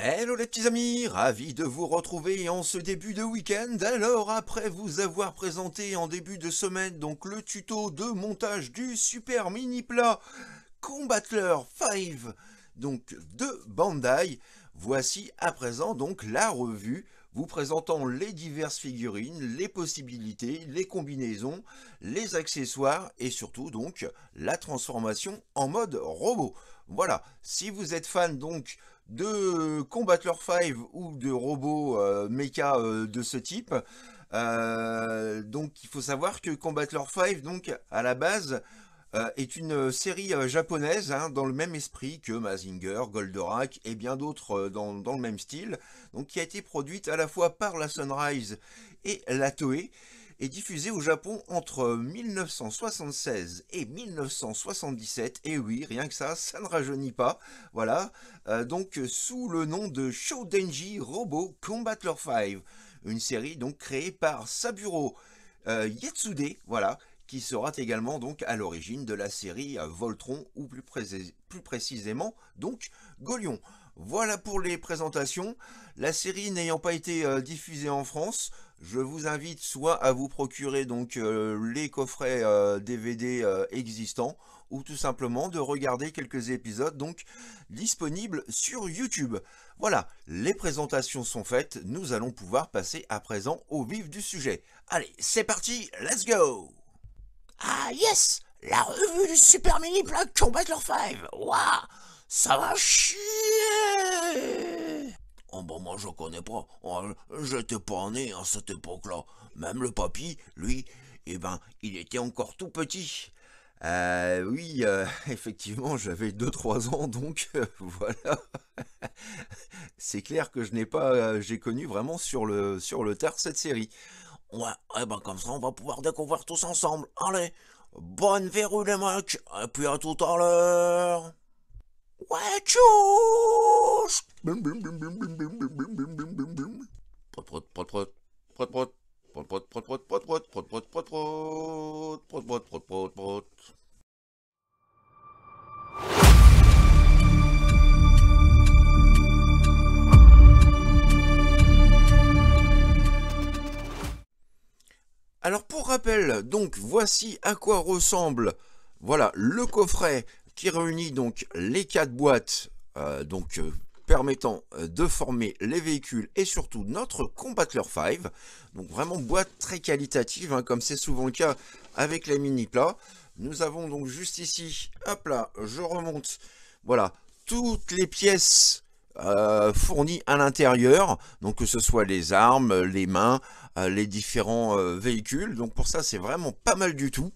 Hello les petits amis, ravi de vous retrouver en ce début de week-end. Alors après vous avoir présenté en début de semaine donc le tuto de montage du super mini plat Combattler 5 donc de Bandai, voici à présent donc la revue vous présentant les diverses figurines, les possibilités, les combinaisons, les accessoires et surtout donc la transformation en mode robot. Voilà, si vous êtes fan donc de euh, Combatler 5 ou de robots euh, mecha méca euh, de ce type. donc il faut savoir que Combatler 5, donc à la base, est une série japonaise hein, dans le même esprit que Mazinger, Goldorak et bien d'autres dans, le même style, donc qui a été produite à la fois par la Sunrise et la Toei, est diffusé au Japon entre 1976 et 1977. Et oui, rien que ça, ça ne rajeunit pas. Voilà, euh, donc sous le nom de Denji Robo Combatler 5, une série donc créée par Saburo euh, Yetsude, voilà, qui sera également donc à l'origine de la série euh, Voltron ou plus, plus précisément donc Golion. Voilà pour les présentations. La série n'ayant pas été euh, diffusée en France, je vous invite soit à vous procurer donc euh, les coffrets DVD euh, existants ou tout simplement de regarder quelques épisodes donc disponibles sur YouTube. Voilà, les présentations sont faites, nous allons pouvoir passer à présent au vif du sujet. Allez, c'est parti, let's go Ah yes La revue du Super Mini Black Combat 5 Waouh ça va chier Oh bon, bah, moi je connais pas, oh, j'étais pas né à cette époque-là. Même le papy, lui, eh ben, il était encore tout petit. Euh, oui, euh, effectivement, j'avais 2-3 ans, donc euh, voilà. C'est clair que je n'ai pas, euh, j'ai connu vraiment sur le, sur le cette série. Ouais, eh ben comme ça, on va pouvoir découvrir tous ensemble. Allez, bonne verrouille les mecs, et puis à tout à l'heure alors pour rappel, donc voici à quoi ressemble voilà le coffret qui réunit donc les quatre boîtes euh, donc, euh, permettant euh, de former les véhicules et surtout notre Combatler 5. Donc vraiment boîte très qualitative, hein, comme c'est souvent le cas avec les mini-plats. Nous avons donc juste ici, hop là, je remonte, voilà, toutes les pièces fournies à l'intérieur, donc que ce soit les armes, les mains, les différents véhicules. Donc pour ça, c'est vraiment pas mal du tout.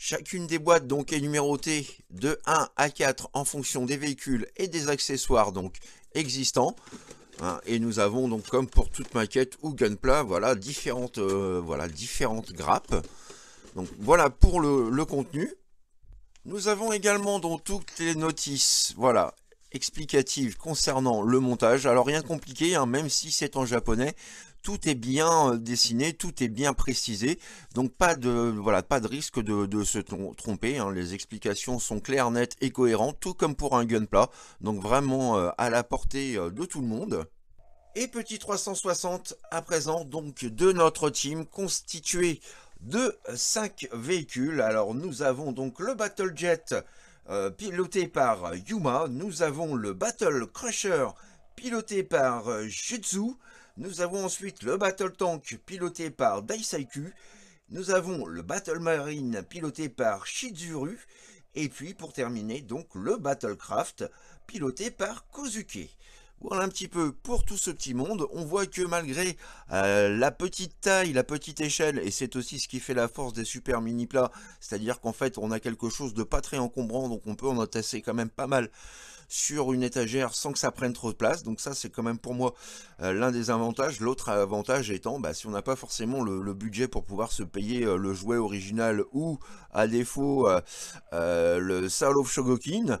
Chacune des boîtes donc est numérotée de 1 à 4 en fonction des véhicules et des accessoires donc existants. Hein, et nous avons donc comme pour toute maquette ou gunpla, voilà différentes, euh, voilà, différentes grappes. Donc voilà pour le, contenu. Nous avons également dans toutes les notices voilà, explicatives concernant le montage. Alors rien de compliqué, hein, même si c'est en japonais, tout est bien euh, dessiné, tout est bien précisé, donc pas de, voilà, pas de risque de, se tromper, hein. les explications sont claires, nettes et cohérentes, tout comme pour un gunpla, donc vraiment euh, à la portée euh, de tout le monde. Et petit 360 à présent donc de notre team constitué de 5 véhicules. Alors nous avons donc le Battle Jet piloté par Yuma, nous avons le Battle Crusher piloté par Jutsu, nous avons ensuite le Battle Tank piloté par Daisaiku. Nous avons le Battle Marine piloté par Shizuru. Et puis pour terminer, donc le Battlecraft piloté par Kozuke. Voilà un petit peu pour tout ce petit monde. On voit que malgré euh, la petite taille, la petite échelle, et c'est aussi ce qui fait la force des super mini plats, c'est-à-dire qu'en fait on a quelque chose de pas très encombrant, donc on peut en attasser quand même pas mal sur une étagère sans que ça prenne trop de place. Donc ça c'est quand même pour moi euh, l'un des avantages. L'autre avantage étant bah, si on n'a pas forcément le, budget pour pouvoir se payer euh, le jouet original ou à défaut le Soul of Shogokin,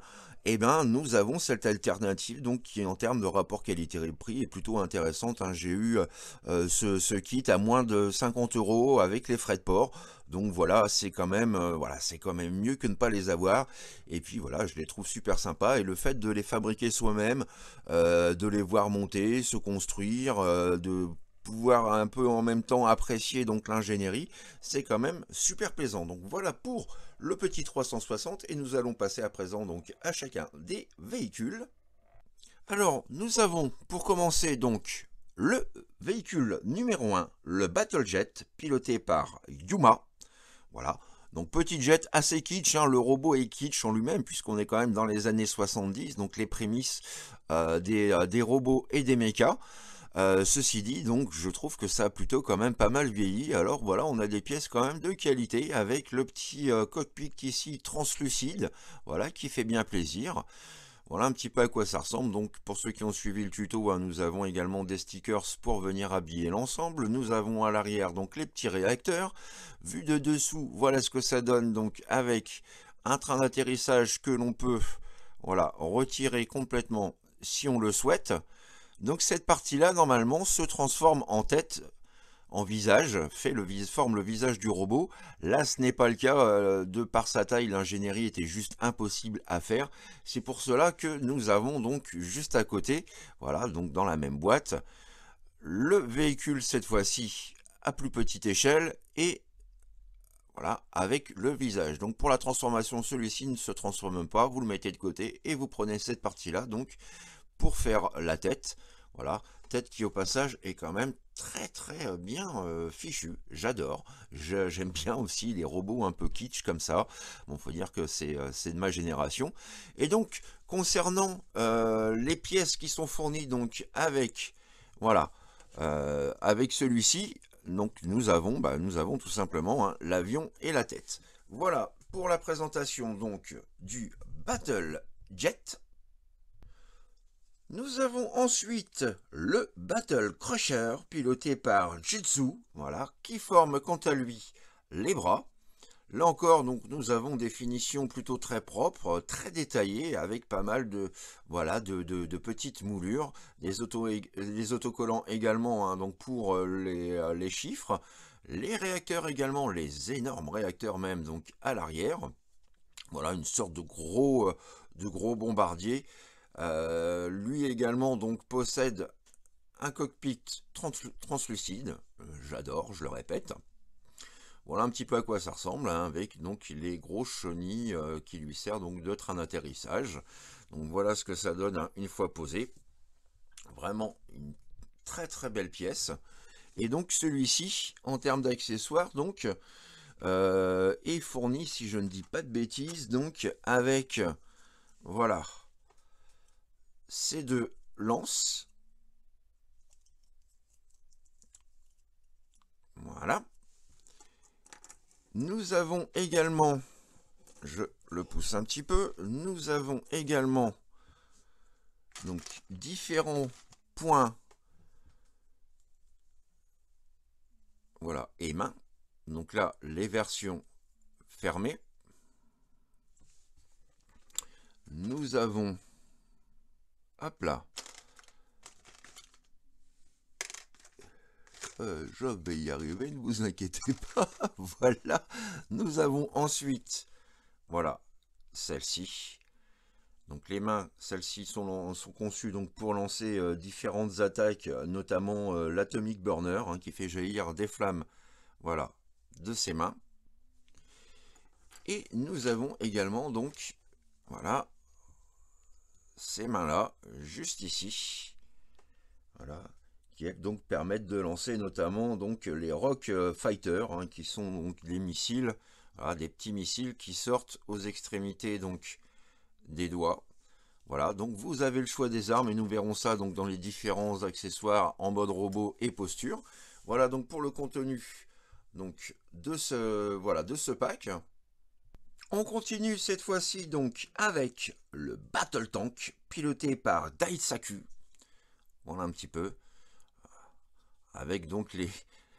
eh ben, nous avons cette alternative donc qui en termes de rapport qualité-prix est plutôt intéressante. Hein. J'ai eu euh, ce, kit à moins de 50 euros avec les frais de port. Donc voilà, c'est quand même euh, voilà, c'est quand même mieux que ne pas les avoir. Et puis voilà, je les trouve super sympas. Et le fait de les fabriquer soi-même, euh, de les voir monter, se construire, de pouvoir un peu en même temps apprécier donc l'ingénierie, c'est quand même super plaisant. Donc voilà pour le petit 360 et nous allons passer à présent donc à chacun des véhicules. Alors nous avons pour commencer donc le véhicule numéro 1, le Battle Jet piloté par Yuma. Voilà, donc petit jet assez kitsch, hein, le robot est kitsch en lui-même puisqu'on est quand même dans les années 70, donc les prémices euh, des, euh, des, robots et des mechas. Euh, ceci dit, donc, je trouve que ça a plutôt quand même pas mal vieilli. Alors voilà, on a des pièces quand même de qualité avec le petit euh, cockpit ici translucide, voilà, qui fait bien plaisir. Voilà un petit peu à quoi ça ressemble. Donc pour ceux qui ont suivi le tuto, hein, nous avons également des stickers pour venir habiller l'ensemble. Nous avons à l'arrière donc les petits réacteurs. Vu de dessous, voilà ce que ça donne donc avec un train d'atterrissage que l'on peut voilà, retirer complètement si on le souhaite. Donc cette partie-là, normalement, se transforme en tête, en visage, fait le, forme le visage du robot. Là, ce n'est pas le cas. Euh, de par sa taille, l'ingénierie était juste impossible à faire. C'est pour cela que nous avons donc juste à côté, voilà, donc dans la même boîte, le véhicule cette fois-ci à plus petite échelle et voilà, avec le visage. Donc pour la transformation, celui-ci ne se transforme pas, vous le mettez de côté et vous prenez cette partie-là, donc pour faire la tête. Voilà, tête qui au passage est quand même très très euh, bien euh, fichue, J'adore. J'aime bien aussi les robots un peu kitsch comme ça. Bon, faut dire que c'est euh, de ma génération. Et donc, concernant les pièces qui sont fournies donc avec, voilà, avec celui-ci, donc nous avons, bah, nous avons tout simplement hein, l'avion et la tête. Voilà pour la présentation donc du Battle Jet. Nous avons ensuite le Battle Crusher, piloté par Jitsu, voilà, qui forme quant à lui les bras. Là encore, donc, nous avons des finitions plutôt très propres, très détaillées, avec pas mal de, voilà, de, petites moulures, des, autocollants également hein, donc pour euh, les, euh, les chiffres, les réacteurs également, les énormes réacteurs même donc à l'arrière. Voilà, une sorte de gros, euh, de gros bombardier euh, lui également donc possède un cockpit translucide, euh, j'adore, je le répète. Voilà un petit peu à quoi ça ressemble, hein, avec donc les gros chenilles euh, qui lui servent donc de train d'atterrissage. Donc voilà ce que ça donne hein, une fois posé. Vraiment une très très belle pièce. Et donc celui-ci, en termes d'accessoires, donc est fourni, si je ne dis pas de bêtises, donc avec voilà C2 lance. Voilà. Nous avons également, je le pousse un petit peu, nous avons également donc différents points voilà, et main. Donc là, les versions fermées. Nous avons Hop là. Euh, je vais y arriver, ne vous inquiétez pas. voilà. Nous avons ensuite, voilà, celle-ci. Donc les mains, celles-ci sont, conçues donc pour lancer euh, différentes attaques, euh, notamment l'atomic burner, hein, qui fait jaillir des flammes, voilà, de ses mains. Et nous avons également donc, voilà, ces mains-là, juste ici. Voilà qui donc permettent de lancer notamment donc les Rock Fighter, hein, qui sont donc des missiles, hein, des petits missiles qui sortent aux extrémités donc des doigts. Voilà, donc vous avez le choix des armes et nous verrons ça donc dans les différents accessoires en mode robot et posture. Voilà donc pour le contenu donc de ce voilà de ce pack. On continue cette fois-ci donc avec le Battle Tank, piloté par Daitsaku. Voilà un petit peu. Euh, avec donc les,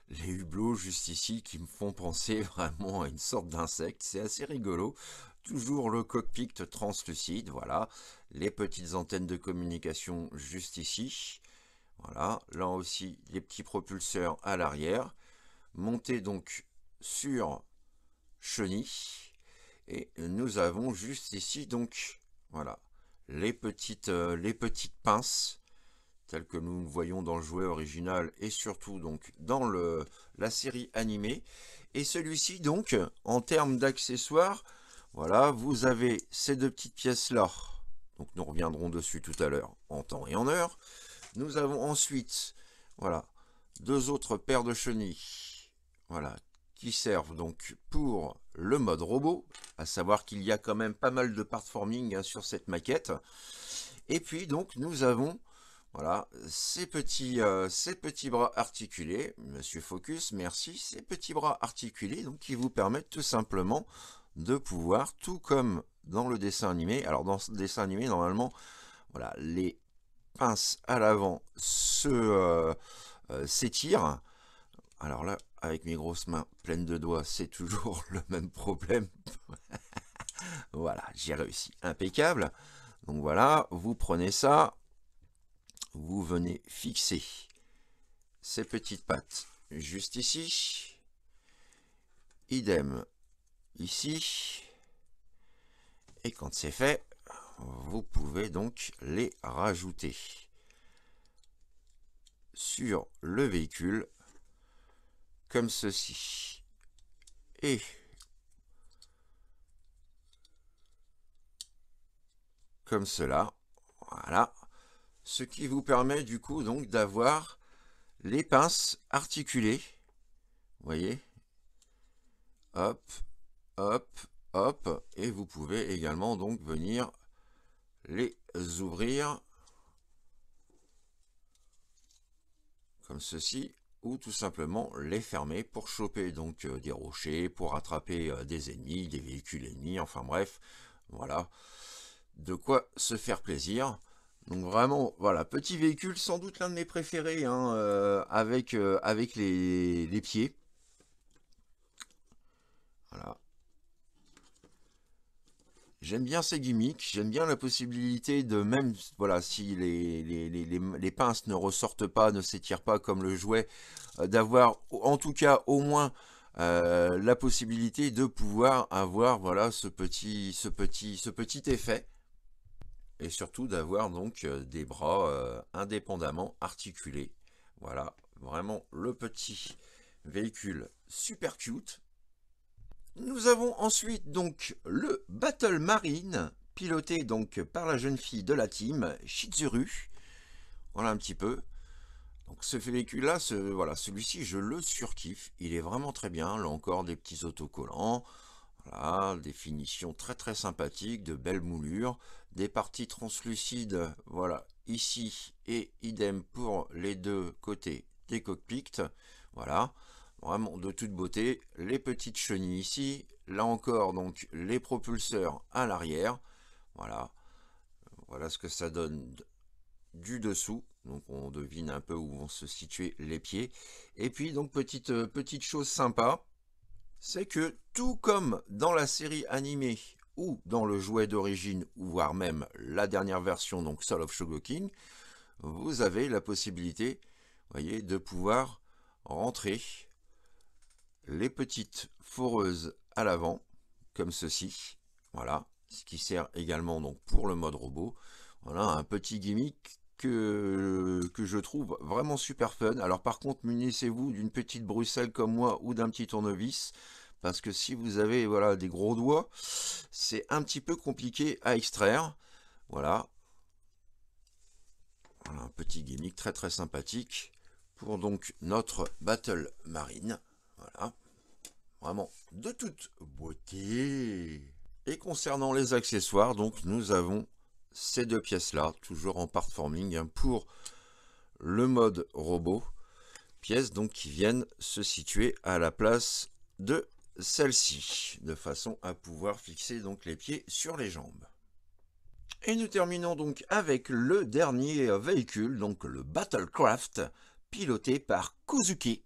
les hublots juste ici qui me font penser vraiment à une sorte d'insecte. C'est assez rigolo. Toujours le cockpit translucide, voilà. Les petites antennes de communication juste ici. Voilà, là aussi les petits propulseurs à l'arrière. Monté donc sur chenille. Et nous avons juste ici, donc, voilà, les petites, euh, les petites pinces, telles que nous voyons dans le jouet original et surtout donc dans le, la série animée. Et celui-ci, donc, en termes d'accessoires, voilà, vous avez ces deux petites pièces-là. Donc nous reviendrons dessus tout à l'heure en temps et en heure. Nous avons ensuite, voilà, deux autres paires de chenilles. Voilà, qui servent donc pour le mode robot, à savoir qu'il y a quand même pas mal de part forming hein, sur cette maquette. Et puis donc nous avons voilà, ces petits, euh, ces petits bras articulés, Monsieur Focus, merci, ces petits bras articulés donc qui vous permettent tout simplement de pouvoir, tout comme dans le dessin animé, alors dans ce dessin animé normalement, voilà, les pinces à l'avant se euh, euh, s'étirent, alors là, avec mes grosses mains pleines de doigts, c'est toujours le même problème. voilà, j'ai réussi. Impeccable. Donc voilà, vous prenez ça, vous venez fixer ces petites pattes juste ici. Idem ici. Et quand c'est fait, vous pouvez donc les rajouter sur le véhicule comme ceci. Et comme cela. Voilà. Ce qui vous permet du coup donc d'avoir les pinces articulées. voyez Hop, hop, hop. Et vous pouvez également donc venir les ouvrir comme ceci ou tout simplement les fermer pour choper donc euh, des rochers, pour attraper euh, des ennemis, des véhicules ennemis, enfin bref, voilà, de quoi se faire plaisir. Donc vraiment, voilà, petit véhicule, sans doute l'un de mes préférés, hein, euh, avec, avec les, les pieds. Voilà, J'aime bien ces gimmicks, j'aime bien la possibilité de même, voilà, si les, les, pinces ne ressortent pas, ne s'étirent pas comme le jouet, euh, d'avoir en tout cas au moins euh, la possibilité de pouvoir avoir voilà ce petit ce petit ce petit effet et surtout d'avoir donc euh, des bras indépendamment articulés voilà vraiment le petit véhicule super cute nous avons ensuite donc le Battle Marine, piloté donc par la jeune fille de la team, Shizuru. Voilà un petit peu. Donc ce véhicule-là, voilà, celui-ci, je le surkiffe. Il est vraiment très bien. Là encore, des petits autocollants. Voilà, des finitions très très sympathiques, de belles moulures, des parties translucides, voilà, ici et idem pour les deux côtés des cockpits. Voilà vraiment de toute beauté, les petites chenilles ici, là encore donc les propulseurs à l'arrière, voilà, voilà ce que ça donne du dessous, donc on devine un peu où vont se situer les pieds, et puis donc petite, euh, petite chose sympa, c'est que tout comme dans la série animée ou dans le jouet d'origine, ou voire même la dernière version, donc Soul of King, vous avez la possibilité voyez, de pouvoir rentrer les petites foreuses à l'avant, comme ceci, voilà, ce qui sert également donc pour le mode robot. Voilà, un petit gimmick que, que je trouve vraiment super fun. Alors par contre, munissez-vous d'une petite Bruxelles comme moi ou d'un petit tournevis, parce que si vous avez voilà des gros doigts, c'est un petit peu compliqué à extraire. Voilà. voilà, un petit gimmick très très sympathique pour donc notre Battle Marine. Voilà. Vraiment de toute beauté. Et concernant les accessoires, donc nous avons ces deux pièces-là, toujours en part forming hein, pour le mode robot. Pièces donc qui viennent se situer à la place de celle-ci, de façon à pouvoir fixer donc les pieds sur les jambes. Et nous terminons donc avec le dernier véhicule, donc le Battlecraft, piloté par Kozuki.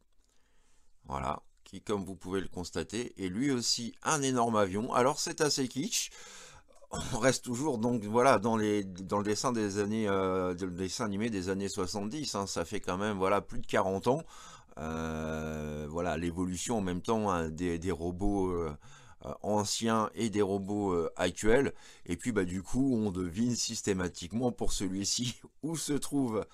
Voilà, qui comme vous pouvez le constater, est lui aussi un énorme avion. Alors c'est assez kitsch, on reste toujours donc voilà dans les dans le dessin des années euh, animé des années 70 hein. ça fait quand même voilà plus de 40 ans euh, voilà l'évolution en même temps hein, des, robots euh, anciens et des robots actuels et puis bah, du coup on devine systématiquement pour celui-ci où se trouve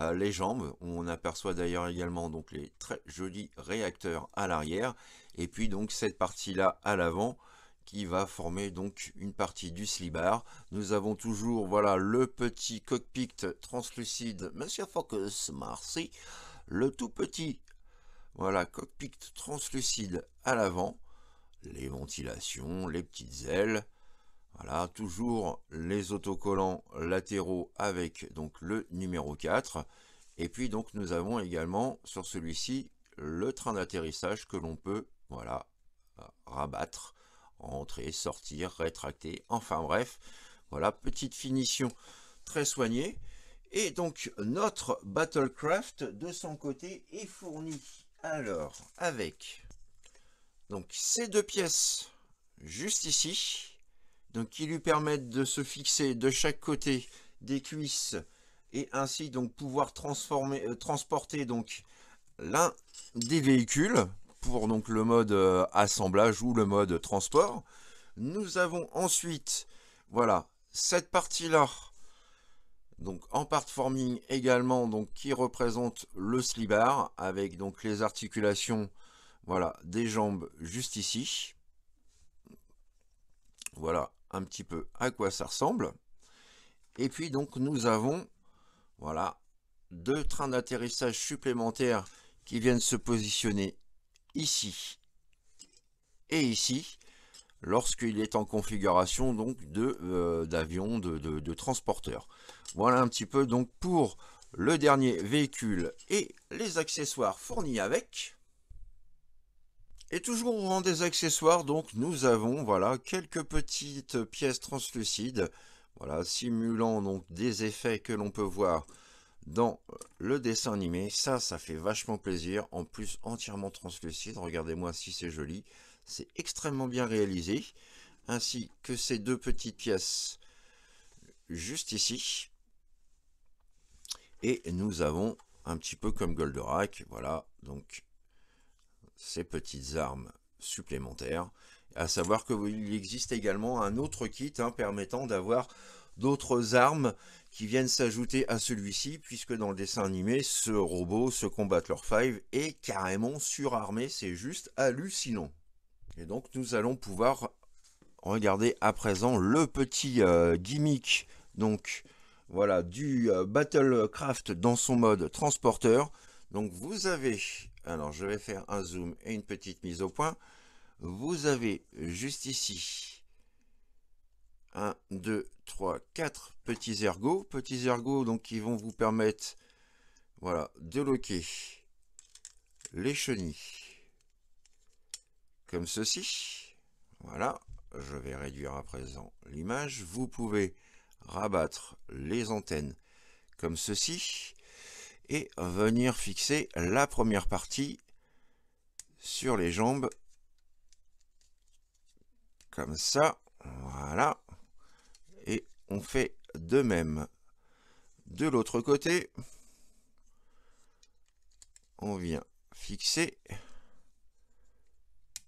euh, les jambes. On aperçoit d'ailleurs également donc les très jolis réacteurs à l'arrière et puis donc cette partie là à l'avant qui va former donc une partie du slibar. Nous avons toujours voilà le petit cockpit translucide Monsieur Focus merci. Le tout petit voilà cockpit translucide à l'avant, les ventilations, les petites ailes, voilà, toujours les autocollants latéraux avec donc le numéro 4. Et puis donc nous avons également sur celui-ci le train d'atterrissage que l'on peut voilà rabattre, rentrer, sortir, rétracter, enfin bref. Voilà, petite finition très soignée. Et donc notre Battlecraft de son côté est fourni alors avec donc ces deux pièces juste ici donc qui lui permettent de se fixer de chaque côté des cuisses et ainsi donc pouvoir euh, transporter donc l'un des véhicules pour donc le mode euh, assemblage ou le mode transport. Nous avons ensuite voilà cette partie là donc en part forming également donc qui représente le slibar avec donc les articulations voilà des jambes juste ici voilà un petit peu à quoi ça ressemble. Et puis donc nous avons voilà, deux trains d'atterrissage supplémentaires qui viennent se positionner ici et ici lorsqu'il est en configuration donc de euh, d'avion de, transporteur voilà un petit peu donc pour le dernier véhicule et les accessoires fournis avec et toujours au rang des accessoires, donc nous avons voilà quelques petites pièces translucides, voilà simulant donc des effets que l'on peut voir dans euh, le dessin animé. Ça, ça fait vachement plaisir. En plus, entièrement translucide. Regardez-moi si c'est joli. C'est extrêmement bien réalisé. Ainsi que ces deux petites pièces juste ici. Et nous avons un petit peu comme Goldorak. Voilà, donc ces petites armes supplémentaires. À savoir qu'il existe également un autre kit hein, permettant d'avoir d'autres armes qui viennent s'ajouter à celui-ci, puisque dans le dessin animé, ce robot, ce Combatler 5, est carrément surarmé, c'est juste hallucinant. Et donc nous allons pouvoir regarder à présent le petit euh, gimmick donc, voilà, du euh, Battlecraft dans son mode transporteur. Donc vous avez alors je vais faire un zoom et une petite mise au point, vous avez juste ici 1, 2, 3, 4 petits ergots. Petits ergots donc, qui vont vous permettre voilà, de loquer les chenilles comme ceci. Voilà, je vais réduire à présent l'image. Vous pouvez rabattre les antennes comme ceci et venir fixer la première partie sur les jambes comme ça voilà et on fait de même de l'autre côté on vient fixer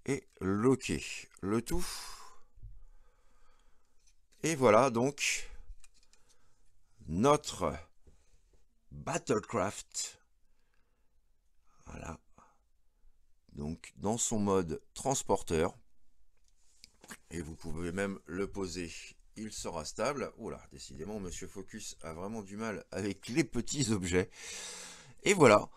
et loquer le tout et voilà donc notre Battlecraft. Voilà. Donc dans son mode transporteur. Et vous pouvez même le poser. Il sera stable. là décidément, Monsieur Focus a vraiment du mal avec les petits objets. Et voilà.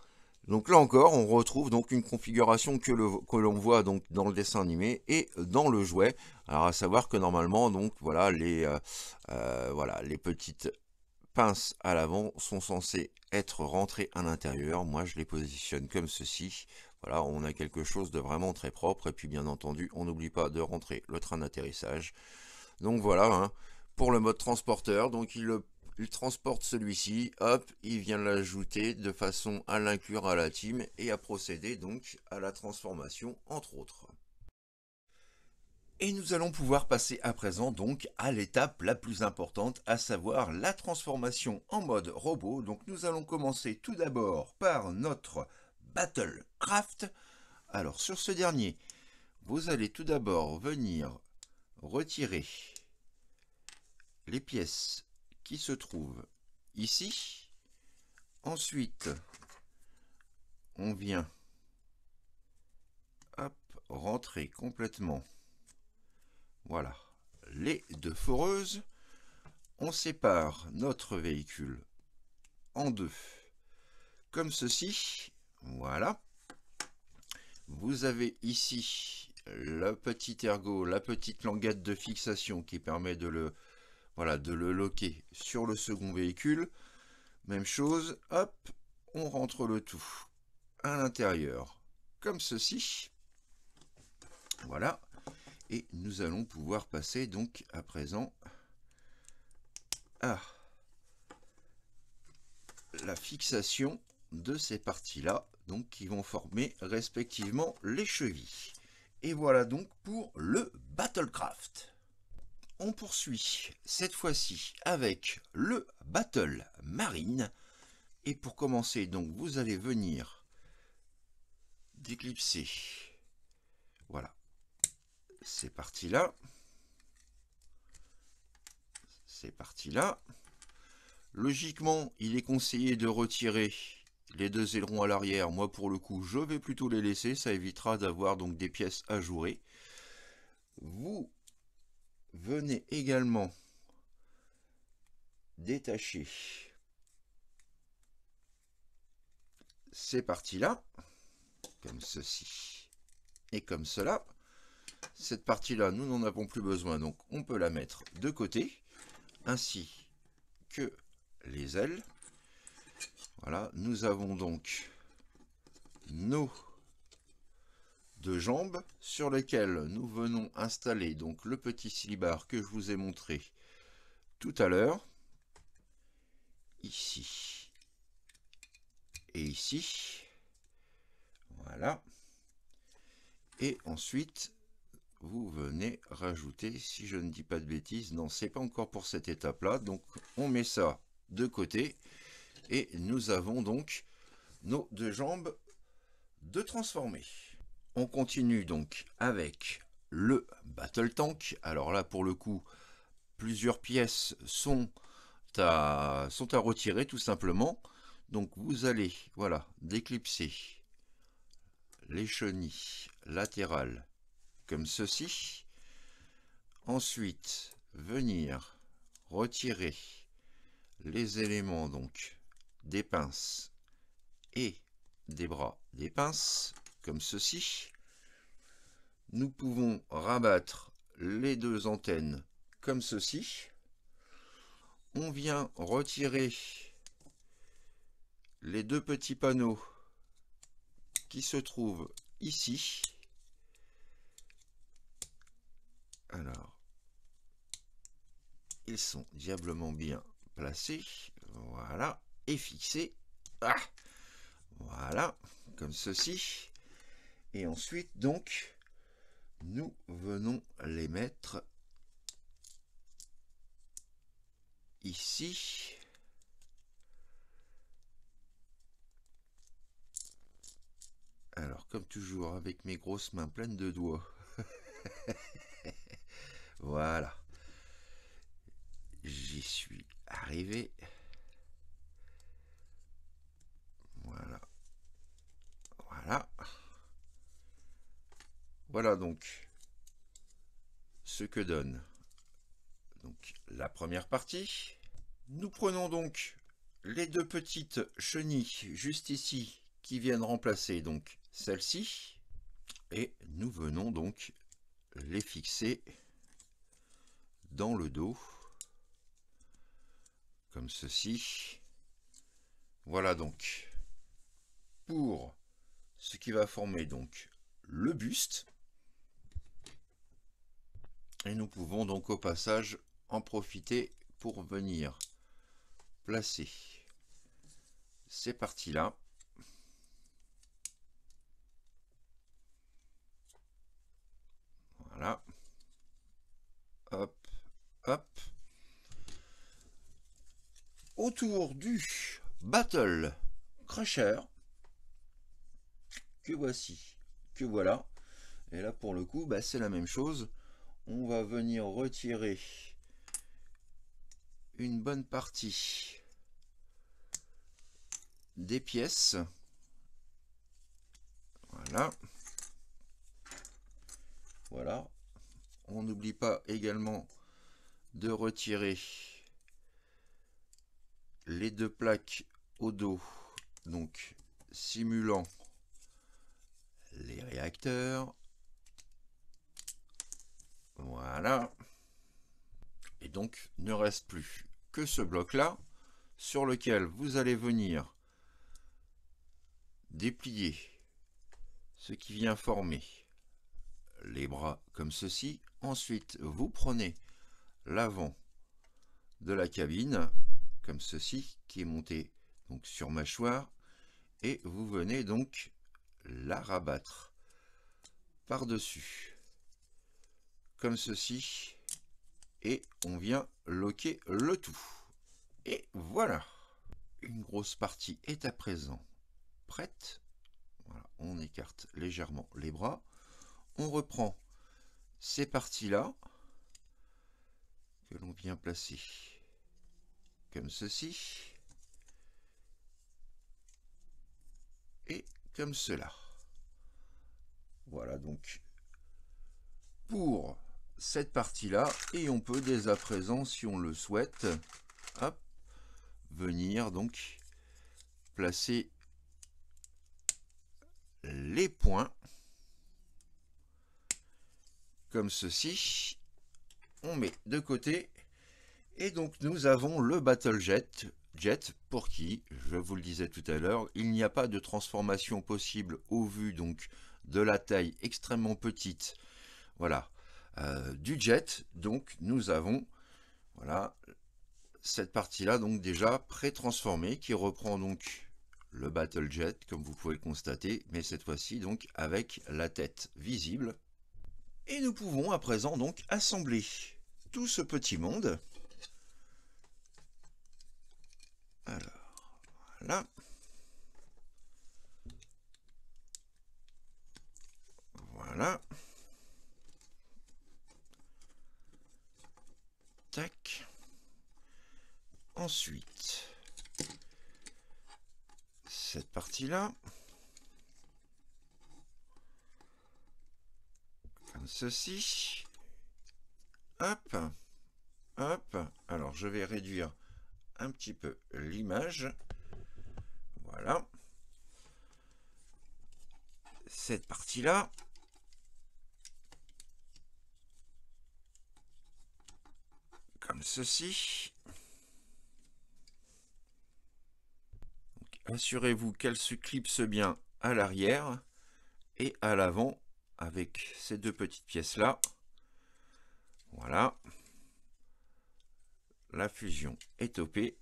Donc là encore, on retrouve donc une configuration que l'on que voit donc dans le dessin animé et dans le jouet. Alors à savoir que normalement, donc voilà les euh, euh, voilà les petites pinces à l'avant sont censées être rentrées à l'intérieur. Moi, je les positionne comme ceci. Voilà, on a quelque chose de vraiment très propre. Et puis, bien entendu, on n'oublie pas de rentrer le train d'atterrissage. Donc voilà, hein. pour le mode transporteur. Donc, il le il transporte celui-ci, hop, il vient l'ajouter de façon à l'inclure à la team et à procéder donc à la transformation entre autres. Et nous allons pouvoir passer à présent donc à l'étape la plus importante, à savoir la transformation en mode robot. Donc nous allons commencer tout d'abord par notre Battlecraft. Alors sur ce dernier, vous allez tout d'abord venir retirer les pièces qui se trouvent ici. Ensuite, on vient rentrer complètement voilà, les deux foreuses. On sépare notre véhicule en deux, comme ceci. Voilà. Vous avez ici le petit ergot, la petite languette de fixation qui permet de le, voilà, de le loquer sur le second véhicule. Même chose, hop, on rentre le tout à l'intérieur, comme ceci. Voilà. Et nous allons pouvoir passer donc à présent à la fixation de ces parties-là, donc qui vont former respectivement les chevilles. Et voilà donc pour le Battlecraft. On poursuit cette fois-ci avec le Battle Marine. Et pour commencer, donc, vous allez venir déclipser, voilà, c'est parti là C'est parti là Logiquement, il est conseillé de retirer les deux ailerons à l'arrière. Moi, pour le coup, je vais plutôt les laisser. Ça évitera d'avoir donc des pièces à jouer. Vous venez également détacher ces parties-là, comme ceci et comme cela. Cette partie-là, nous n'en avons plus besoin, donc on peut la mettre de côté, ainsi que les ailes. Voilà, nous avons donc nos deux jambes sur lesquelles nous venons installer donc le petit cilibar que je vous ai montré tout à l'heure. Ici et ici. Voilà. Et ensuite, vous venez rajouter, si je ne dis pas de bêtises, non, c'est pas encore pour cette étape-là, donc on met ça de côté, et nous avons donc nos deux jambes de transformer. On continue donc avec le Battle Tank, alors là pour le coup, plusieurs pièces sont à, sont à retirer tout simplement, donc vous allez, voilà, déclipser les chenilles latérales comme ceci. Ensuite, venir retirer les éléments donc des pinces et des bras des pinces, comme ceci. Nous pouvons rabattre les deux antennes comme ceci. On vient retirer les deux petits panneaux qui se trouvent ici. Alors, ils sont diablement bien placés. Voilà. Et fixés. Ah voilà. Comme ceci. Et ensuite, donc, nous venons les mettre ici. Alors, comme toujours, avec mes grosses mains pleines de doigts. Voilà. J'y suis arrivé. Voilà. Voilà. Voilà donc ce que donne donc la première partie. Nous prenons donc les deux petites chenilles juste ici qui viennent remplacer donc celle-ci et nous venons donc les fixer dans le dos, comme ceci. Voilà donc pour ce qui va former donc le buste. Et nous pouvons donc au passage en profiter pour venir placer ces parties-là. du Battle Crusher, que voici, que voilà. Et là, pour le coup, bah, c'est la même chose. On va venir retirer une bonne partie des pièces. Voilà. Voilà. On n'oublie pas également de retirer les deux plaques au dos, donc simulant les réacteurs. Voilà. Et donc, ne reste plus que ce bloc-là, sur lequel vous allez venir déplier ce qui vient former les bras comme ceci. Ensuite, vous prenez l'avant de la cabine ceci, qui est monté donc sur mâchoire, et vous venez donc la rabattre par-dessus, comme ceci, et on vient loquer le tout. Et voilà Une grosse partie est à présent prête. on écarte légèrement les bras. On reprend ces parties-là que l'on vient placer comme ceci et comme cela. Voilà donc pour cette partie-là et on peut dès à présent, si on le souhaite, venir donc placer les points comme ceci. On met de côté et donc nous avons le Battle Jet Jet pour qui, je vous le disais tout à l'heure, il n'y a pas de transformation possible au vu donc de la taille extrêmement petite voilà, euh, du jet. Donc nous avons voilà, cette partie-là donc déjà pré-transformée qui reprend donc le Battle Jet, comme vous pouvez le constater, mais cette fois-ci donc avec la tête visible. Et nous pouvons à présent donc assembler tout ce petit monde Alors, voilà. Voilà. Tac. Ensuite, cette partie-là. Comme ceci. Hop. Hop. Alors, je vais réduire un petit peu l'image. Voilà. Cette partie-là. Comme ceci. Assurez-vous qu'elle se clipse bien à l'arrière et à l'avant avec ces deux petites pièces là. Voilà la fusion est topée.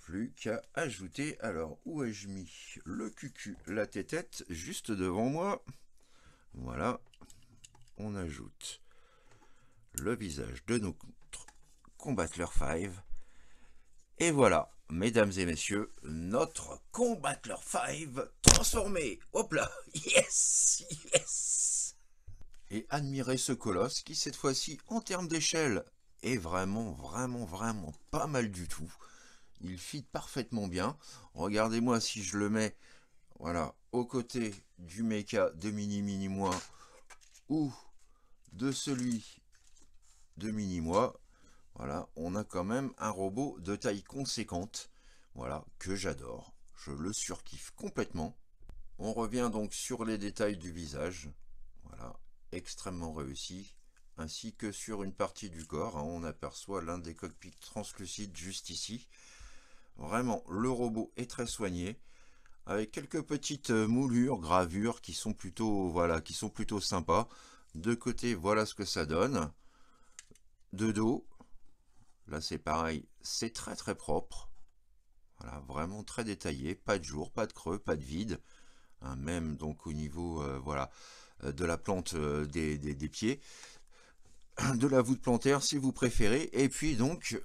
Plus qu'à ajouter. Alors, où ai-je mis le cucu, la tête juste devant moi Voilà. On ajoute le visage de notre Combatler 5. Et voilà, mesdames et messieurs, notre combattleur 5 transformé. Hop là Yes Yes Et admirez ce colosse qui, cette fois-ci, en termes d'échelle, vraiment, vraiment, vraiment pas mal du tout. Il fit parfaitement bien. Regardez-moi si je le mets, voilà, aux côtés du Mecha de Mini Mini Moi ou de celui de Mini Moi. Voilà, on a quand même un robot de taille conséquente, voilà, que j'adore. Je le surkiffe complètement. On revient donc sur les détails du visage. Voilà, extrêmement réussi ainsi que sur une partie du corps. Hein. on aperçoit l'un des cockpits translucides juste ici. Vraiment, le robot est très soigné avec quelques petites euh, moulures, gravures qui sont plutôt voilà, qui sont plutôt sympas. De côté, voilà ce que ça donne. De dos, là c'est pareil, c'est très très propre. Voilà, vraiment très détaillé, pas de jour, pas de creux, pas de vide. Hein. même donc au niveau euh, voilà, euh, de la plante des, pieds. de la voûte plantaire si vous préférez. Et puis donc,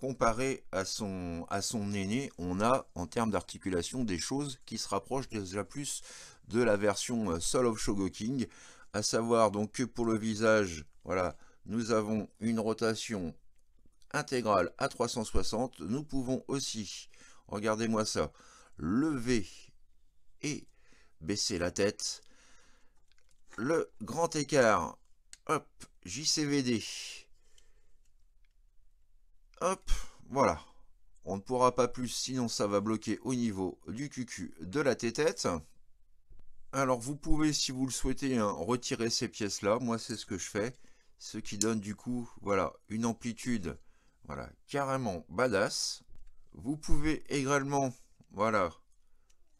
comparé à son, à son aîné, on a en termes d'articulation des choses qui se rapprochent déjà plus de la version euh, Soul of Shogoking, à savoir donc que pour le visage, voilà, nous avons une rotation intégrale à 360. Nous pouvons aussi, regardez-moi ça, lever et baisser la tête. Le grand écart, hop, JCVD. Hop, voilà. On ne pourra pas plus, sinon ça va bloquer au niveau du QQ de la tête tête Alors vous pouvez, si vous le souhaitez, hein, retirer ces pièces-là. Moi, c'est ce que je fais. Ce qui donne du coup, voilà, une amplitude, voilà, carrément badass. Vous pouvez également, voilà,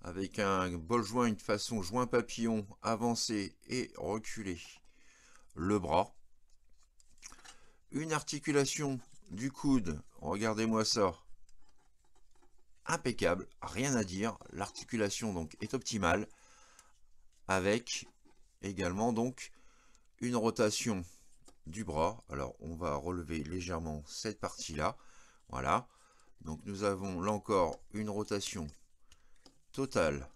avec un bol joint, une façon joint papillon, avancer et reculer le bras une articulation du coude, regardez-moi ça, impeccable, rien à dire, l'articulation donc est optimale, avec également donc une rotation du bras, alors on va relever légèrement cette partie là, voilà, donc nous avons là encore une rotation totale,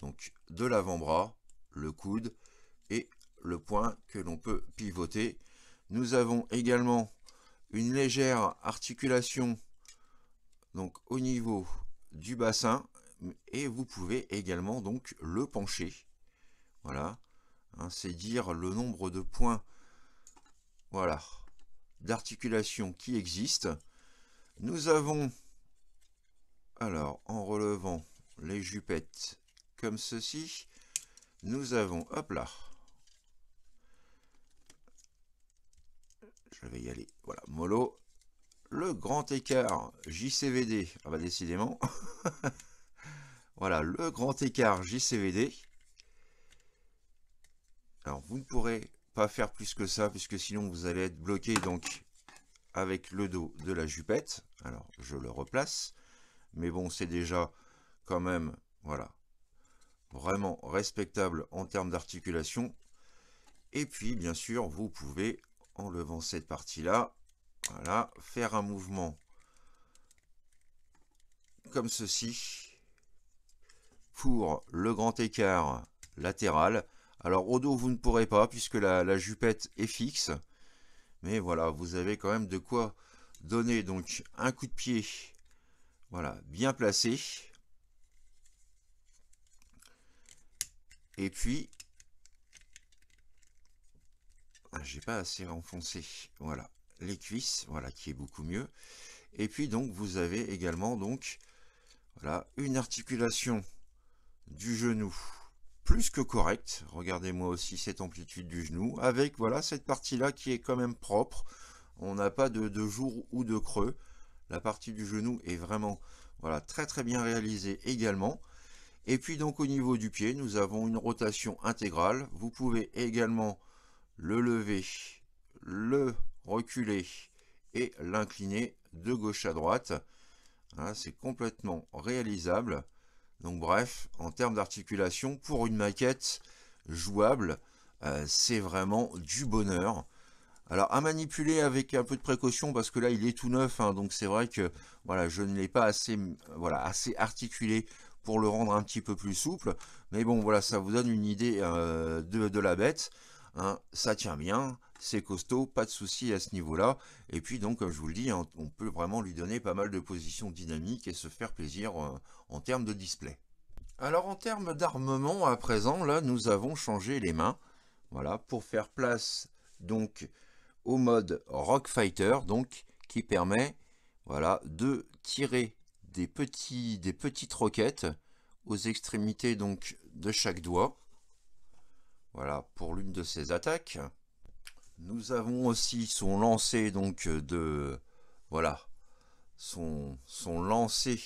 donc de l'avant-bras, le coude et le point que l'on peut pivoter nous avons également une légère articulation donc au niveau du bassin et vous pouvez également donc le pencher. Voilà, hein, c'est dire le nombre de points voilà, d'articulation qui existent. Nous avons, alors en relevant les jupettes comme ceci, nous avons, hop là, je vais y aller. Voilà, mollo. Le grand écart JCVD. Ah bah décidément. voilà, le grand écart JCVD. Alors vous ne pourrez pas faire plus que ça, puisque sinon vous allez être bloqué donc avec le dos de la jupette. Alors je le replace. Mais bon, c'est déjà quand même, voilà, vraiment respectable en termes d'articulation. Et puis, bien sûr, vous pouvez levant cette partie-là, voilà, faire un mouvement comme ceci pour le grand écart latéral. Alors au dos, vous ne pourrez pas puisque la, la jupette est fixe. Mais voilà, vous avez quand même de quoi donner donc un coup de pied voilà, bien placé. Et puis, ah, j'ai pas assez enfoncé voilà, les cuisses, voilà, qui est beaucoup mieux. Et puis donc vous avez également donc, voilà, une articulation du genou plus que correcte. Regardez-moi aussi cette amplitude du genou, avec voilà cette partie-là qui est quand même propre. On n'a pas de, de jour ou de creux. La partie du genou est vraiment voilà, très très bien réalisée également. Et puis donc au niveau du pied, nous avons une rotation intégrale. Vous pouvez également le lever, le reculer et l'incliner de gauche à droite. Hein, c'est complètement réalisable. Donc bref, en termes d'articulation, pour une maquette jouable, euh, c'est vraiment du bonheur. Alors à manipuler avec un peu de précaution parce que là il est tout neuf, hein, donc c'est vrai que voilà, je ne l'ai pas assez, articulé pour le rendre un petit peu plus souple. Mais bon voilà, ça vous donne une idée euh, de la bête. Hein, ça tient bien, c'est costaud, pas de souci à ce niveau-là. Et puis donc, comme euh, je vous le dis, hein, on peut vraiment lui donner pas mal de positions dynamiques et se faire plaisir euh, en termes de display. Alors en termes d'armement, à présent, là, nous avons changé les mains. Voilà, pour faire place donc au mode Rock Fighter, donc qui permet voilà, de tirer des, des petites roquettes aux extrémités donc de chaque doigt. Voilà pour l'une de ses attaques. Nous avons aussi son lancer donc euh, de voilà son lancer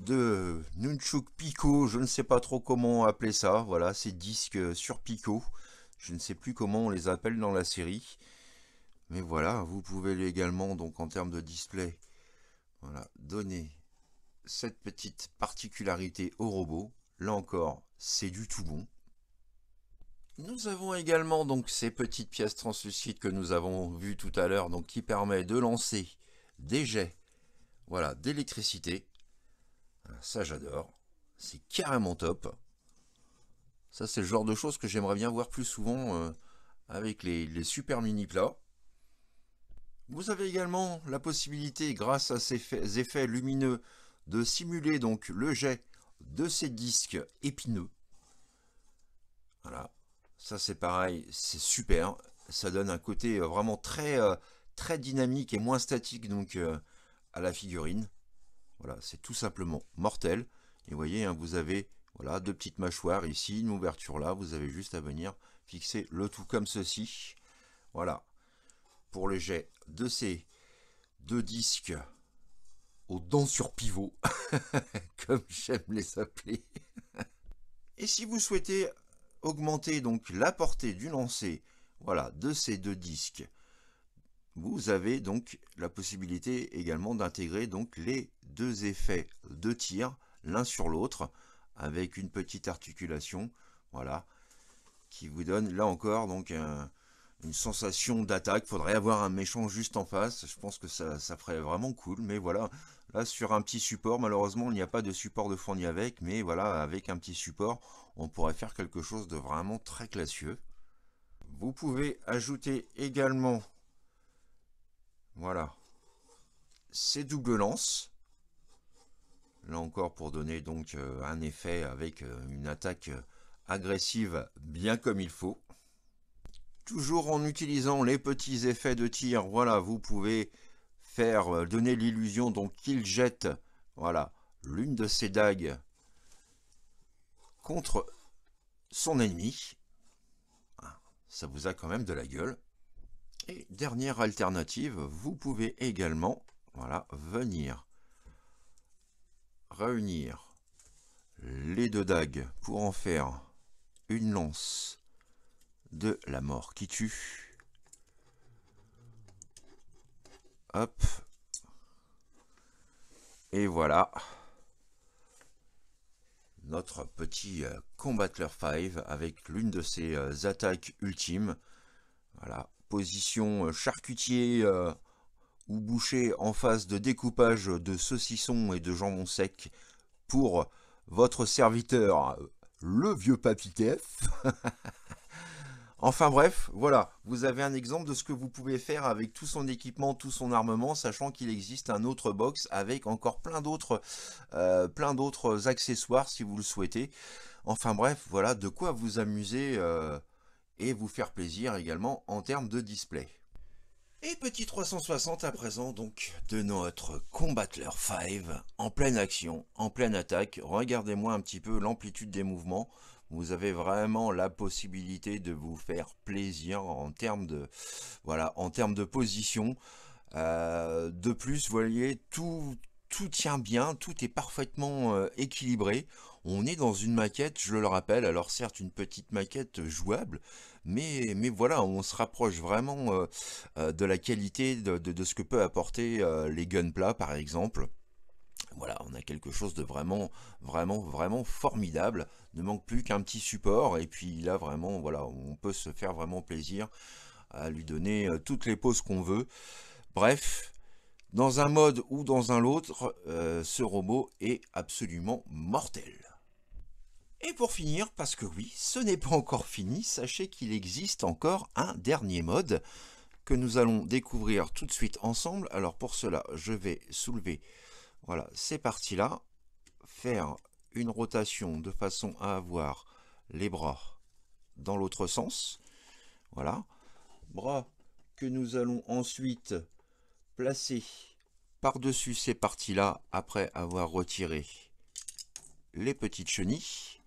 de Nunchuk Pico, je ne sais pas trop comment appeler ça, voilà, ces disques sur Pico, je ne sais plus comment on les appelle dans la série, mais voilà, vous pouvez également, donc en termes de display, voilà, donner cette petite particularité au robot, là encore, c'est du tout bon. Nous avons également donc ces petites pièces translucides que nous avons vues tout à l'heure, donc qui permet de lancer des jets voilà, d'électricité. Ah, ça j'adore, c'est carrément top. Ça c'est le genre de choses que j'aimerais bien voir plus souvent euh, avec les, super mini plats. Vous avez également la possibilité, grâce à ces effets lumineux, de simuler donc le jet de ces disques épineux. Voilà, ça c'est pareil, c'est super. Ça donne un côté euh, vraiment très, euh, très dynamique et moins statique donc euh, à la figurine. Voilà, c'est tout simplement mortel. Et vous voyez, hein, vous avez voilà, deux petites mâchoires ici, une ouverture là. Vous avez juste à venir fixer le tout comme ceci. Voilà, pour le jet de ces deux disques dents sur pivot, comme j'aime les appeler. Et si vous souhaitez augmenter donc la portée du lancer voilà, de ces deux disques, vous avez donc la possibilité également d'intégrer donc les deux effets de tir l'un sur l'autre avec une petite articulation voilà qui vous donne là encore donc un, une sensation d'attaque. Faudrait avoir un méchant juste en face. Je pense que ça, ça ferait vraiment cool. Mais voilà, là sur un petit support, malheureusement, il n'y a pas de support de fourni avec. Mais voilà, avec un petit support, on pourrait faire quelque chose de vraiment très classieux. Vous pouvez ajouter également, voilà, ces doubles lances. Là encore pour donner donc euh, un effet avec euh, une attaque euh, agressive bien comme il faut. Toujours en utilisant les petits effets de tir, voilà, vous pouvez faire euh, donner l'illusion donc qu'il jette, voilà, l'une de ses dagues contre son ennemi. Ah, ça vous a quand même de la gueule. Et dernière alternative, vous pouvez également, voilà, venir réunir les deux dagues pour en faire une lance de la mort qui tue. Hop. Et voilà. Notre petit euh, Combatler 5 avec l'une de ses euh, attaques ultimes. Voilà. Position euh, charcutier ou boucher en face de découpage de saucisson et de jambon sec pour votre serviteur, le vieux papy TF. Enfin bref, voilà, vous avez un exemple de ce que vous pouvez faire avec tout son équipement, tout son armement, sachant qu'il existe un autre box avec encore plein d'autres euh, plein d'autres accessoires si vous le souhaitez. Enfin bref, voilà, de quoi vous amuser euh, et vous faire plaisir également en termes de display. Et petit 360 à présent donc de notre Combatler 5 en pleine action, en pleine attaque. Regardez-moi un petit peu l'amplitude des mouvements. Vous avez vraiment la possibilité de vous faire plaisir en termes de, voilà, en de position. Euh, de plus, vous voyez, tout, tient bien, tout est parfaitement euh, équilibré. On est dans une maquette, je le rappelle, alors certes une petite maquette jouable, mais, voilà, on se rapproche vraiment euh, de la qualité de, de, ce que peut apporter les Gunpla par exemple. Voilà, on a quelque chose de vraiment, vraiment, vraiment formidable. Ne manque plus qu'un petit support. Et puis là, vraiment, voilà, on peut se faire vraiment plaisir à lui donner euh, toutes les pauses qu'on veut. Bref, dans un mode ou dans un autre, euh, ce robot est absolument mortel. Et pour finir, parce que oui, ce n'est pas encore fini, sachez qu'il existe encore un dernier mode que nous allons découvrir tout de suite ensemble. Alors pour cela, je vais soulever voilà, ces parties là. Faire une rotation de façon à avoir les bras dans l'autre sens. Voilà. Bras que nous allons ensuite placer par-dessus ces parties-là après avoir retiré les petites chenilles.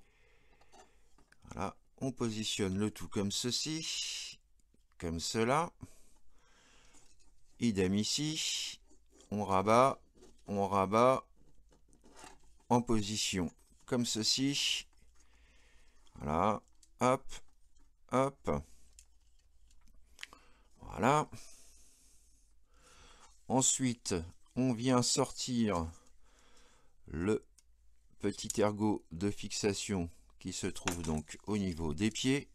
Voilà, on positionne le tout comme ceci, comme cela. Idem ici, on rabat on rabat en position comme ceci. Voilà, hop, hop. Voilà. Ensuite, on vient sortir le petit ergot de fixation qui se trouve donc au niveau des pieds.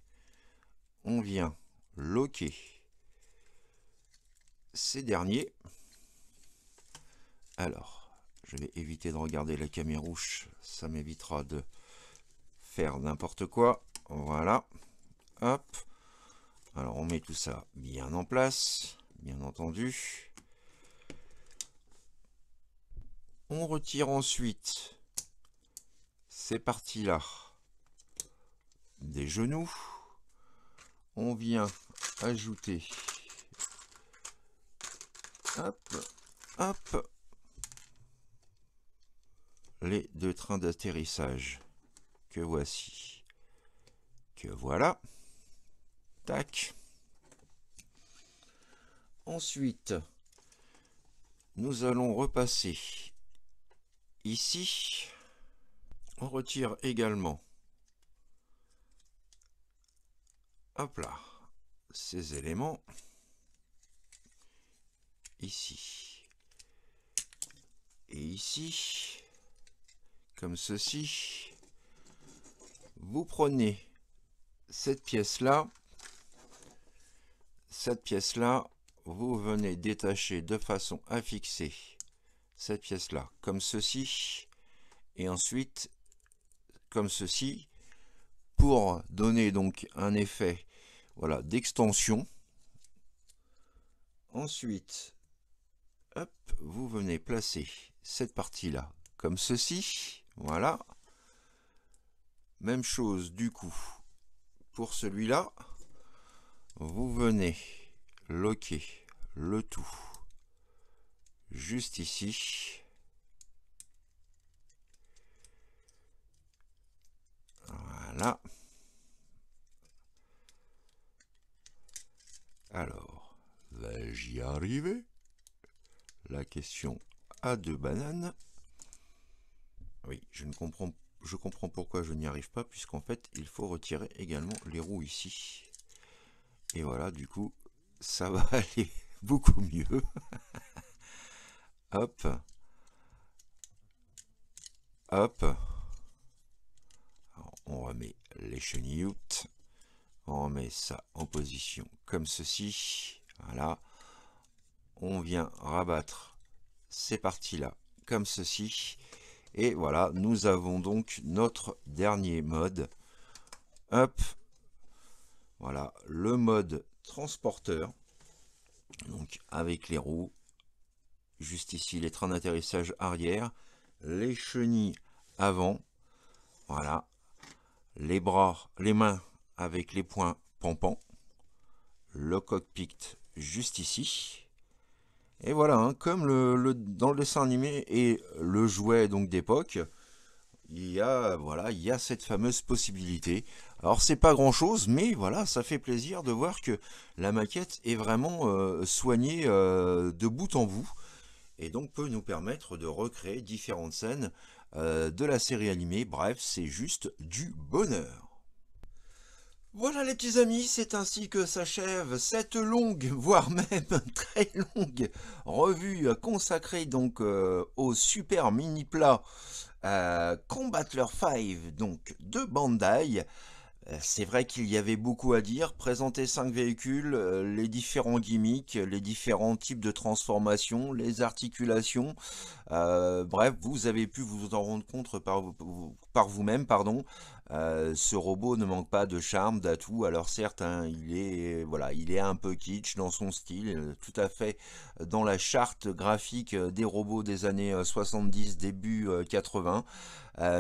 On vient loquer ces derniers. Alors, je vais éviter de regarder la caméra rouge. Ça m'évitera de faire n'importe quoi. Voilà. Hop. Alors, on met tout ça bien en place, bien entendu. On retire ensuite ces parties-là des genoux. On vient ajouter... Hop, hop, les deux trains d'atterrissage que voici, que voilà. Tac. Ensuite, nous allons repasser ici. On retire également, hop là, ces éléments ici et ici comme ceci. Vous prenez cette pièce-là, cette pièce-là, vous venez détacher de façon à fixer cette pièce-là, comme ceci, et ensuite, comme ceci, pour donner donc un effet voilà, d'extension. Ensuite, hop, vous venez placer cette partie-là, comme ceci, voilà. Même chose du coup. Pour celui-là, vous venez loquer le tout juste ici. Voilà. Alors, vais-je y arriver La question à deux bananes. Oui, je ne comprends je comprends pourquoi je n'y arrive pas, puisqu'en fait, il faut retirer également les roues ici. Et voilà, du coup, ça va aller beaucoup mieux. Hop. Hop. on remet les chenilles. On remet ça en position comme ceci. Voilà. On vient rabattre ces parties-là comme ceci. Et voilà, nous avons donc notre dernier mode. Hop, voilà, le mode transporteur. Donc avec les roues, juste ici les trains d'atterrissage arrière, les chenilles avant, voilà, les bras, les mains avec les points pampants, le cockpit juste ici, et voilà, hein, comme le, dans le dessin animé et le jouet donc d'époque, il y a voilà, il y a cette fameuse possibilité. Alors c'est pas grand chose, mais voilà, ça fait plaisir de voir que la maquette est vraiment euh, soignée euh, de bout en bout et donc peut nous permettre de recréer différentes scènes euh, de la série animée. Bref, c'est juste du bonheur. Voilà les petits amis, c'est ainsi que s'achève cette longue, voire même très longue revue consacrée donc euh, au super mini plat euh, Combatler 5 donc de Bandai. Euh, c'est vrai qu'il y avait beaucoup à dire, présenter 5 véhicules, les différents gimmicks, les différents types de transformations, les articulations, bref, vous avez pu vous en rendre compte par, par vous-même, pardon, euh, ce robot ne manque pas de charme, d'atout. Alors certes, hein, il est voilà, il est un peu kitsch dans son style, euh, tout à fait euh, dans la charte graphique des robots des années 70, début 80.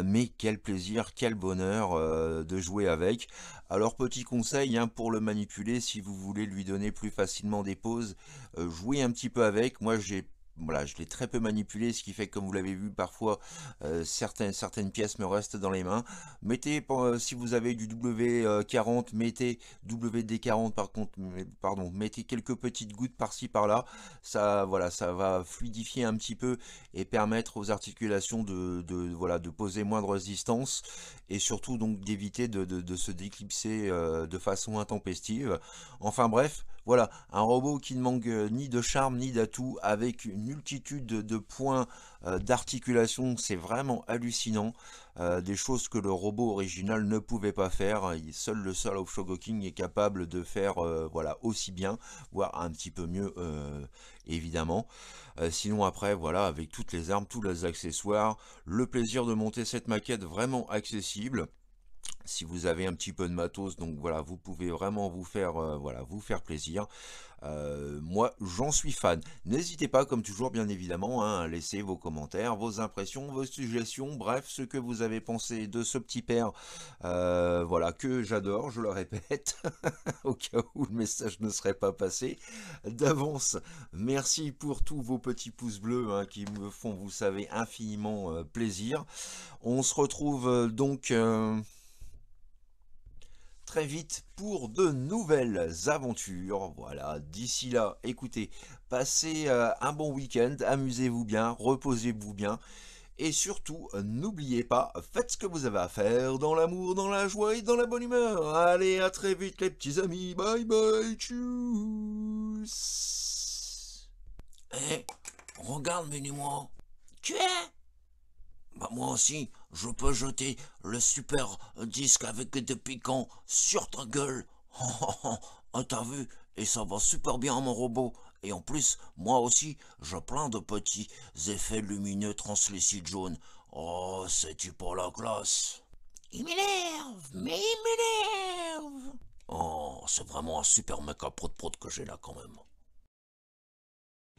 mais quel plaisir, quel bonheur de jouer avec. Alors petit conseil hein, pour le manipuler, si vous voulez lui donner plus facilement des pauses, jouez un petit peu avec. Moi j'ai voilà, je l'ai très peu manipulé, ce qui fait que comme vous l'avez vu parfois, euh, certaines, pièces me restent dans les mains. Mettez, euh, si vous avez du W40, mettez WD40 par contre, pardon, mettez quelques petites gouttes par-ci par-là. Ça, voilà, ça va fluidifier un petit peu et permettre aux articulations de, voilà, de poser moins de résistance et surtout donc d'éviter de, se déclipser euh, de façon intempestive. Enfin bref, voilà, un robot qui ne manque euh, ni de charme ni d'atout, avec une multitude de points euh, d'articulation, c'est vraiment hallucinant. Euh, des choses que le robot original ne pouvait pas faire. Seul le seul of Shogoking est capable de faire voilà, aussi bien, voire un petit peu mieux évidemment. sinon après, voilà, avec toutes les armes, tous les accessoires, le plaisir de monter cette maquette vraiment accessible si vous avez un petit peu de matos donc voilà vous pouvez vraiment vous faire euh, voilà vous faire plaisir euh, moi j'en suis fan n'hésitez pas comme toujours bien évidemment hein, à laisser vos commentaires vos impressions vos suggestions bref ce que vous avez pensé de ce petit père euh, voilà que j'adore je le répète au cas où le message ne serait pas passé d'avance merci pour tous vos petits pouces bleus hein, qui me font vous savez infiniment plaisir on se retrouve donc vite pour de nouvelles aventures. Voilà, d'ici là, écoutez, passez euh, un bon week-end, amusez-vous bien, reposez-vous bien. Et surtout, n'oubliez pas, faites ce que vous avez à faire dans l'amour, dans la joie et dans la bonne humeur. Allez, à très vite les petits amis. Bye bye, tchuss. Eh, regarde mes Tu es bah, moi aussi, je peux jeter le super disque avec des piquants sur ta gueule. ah t'as vu Et ça va super bien à mon robot. Et en plus, moi aussi, j'ai plein de petits effets lumineux translucides jaunes. Oh, c'est-tu pour la classe Il m'énerve, mais il m'énerve Oh, c'est vraiment un super mec à prod-prod que j'ai là quand même.